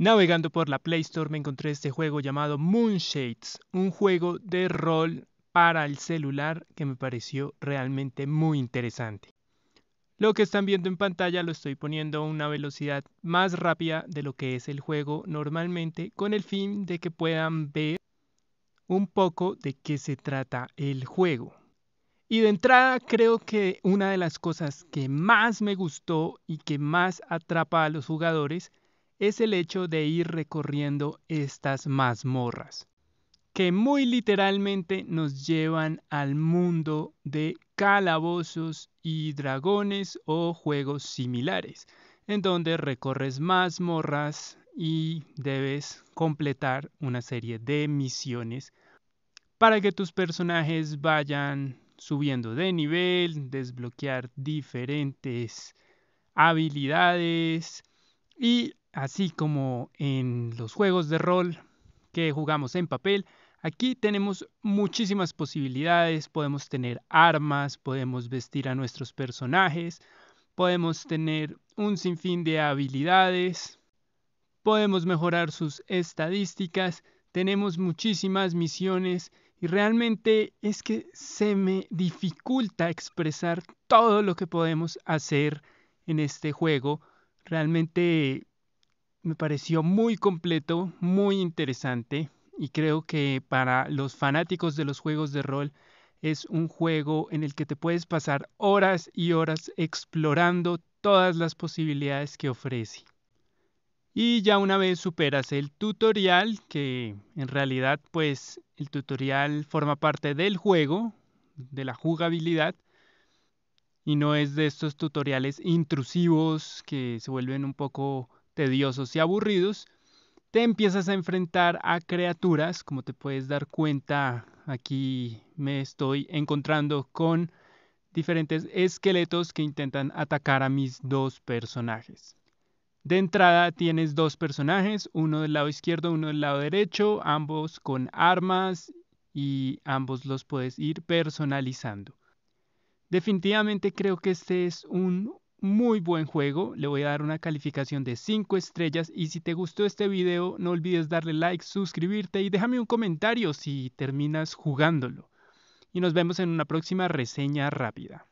Navegando por la Play Store me encontré este juego llamado Moonshades, un juego de rol para el celular que me pareció realmente muy interesante. Lo que están viendo en pantalla lo estoy poniendo a una velocidad más rápida de lo que es el juego normalmente con el fin de que puedan ver un poco de qué se trata el juego. Y de entrada creo que una de las cosas que más me gustó y que más atrapa a los jugadores es el hecho de ir recorriendo estas mazmorras, que muy literalmente nos llevan al mundo de calabozos y dragones o juegos similares, en donde recorres mazmorras y debes completar una serie de misiones para que tus personajes vayan subiendo de nivel, desbloquear diferentes habilidades y Así como en los juegos de rol que jugamos en papel, aquí tenemos muchísimas posibilidades. Podemos tener armas, podemos vestir a nuestros personajes, podemos tener un sinfín de habilidades, podemos mejorar sus estadísticas, tenemos muchísimas misiones y realmente es que se me dificulta expresar todo lo que podemos hacer en este juego. Realmente me pareció muy completo, muy interesante y creo que para los fanáticos de los juegos de rol es un juego en el que te puedes pasar horas y horas explorando todas las posibilidades que ofrece. Y ya una vez superas el tutorial, que en realidad pues el tutorial forma parte del juego, de la jugabilidad, y no es de estos tutoriales intrusivos que se vuelven un poco tediosos y aburridos, te empiezas a enfrentar a criaturas, como te puedes dar cuenta, aquí me estoy encontrando con diferentes esqueletos que intentan atacar a mis dos personajes. De entrada tienes dos personajes, uno del lado izquierdo, uno del lado derecho, ambos con armas y ambos los puedes ir personalizando. Definitivamente creo que este es un muy buen juego, le voy a dar una calificación de 5 estrellas y si te gustó este video no olvides darle like, suscribirte y déjame un comentario si terminas jugándolo. Y nos vemos en una próxima reseña rápida.